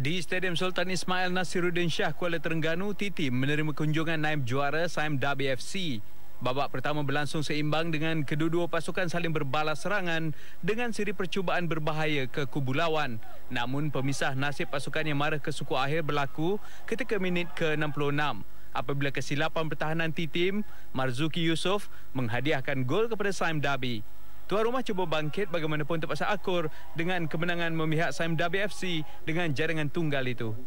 Di Stadium Sultan Ismail Nasiruddin Shah Kuala Terengganu, Titi menerima kunjungan naib juara Saim WFC. Babak pertama berlangsung seimbang dengan kedua-dua pasukan saling berbalas serangan dengan siri percubaan berbahaya ke kubu lawan. Namun pemisah nasib pasukan yang marah ke suku akhir berlaku ketika minit ke-66 apabila kesilapan pertahanan Titim, Marzuki Yusof menghadiahkan gol kepada Saim Dabi. Tuan rumah cuba bangkit bagaimanapun terpaksa akur dengan kemenangan memihak Saim WFC dengan jaringan tunggal itu.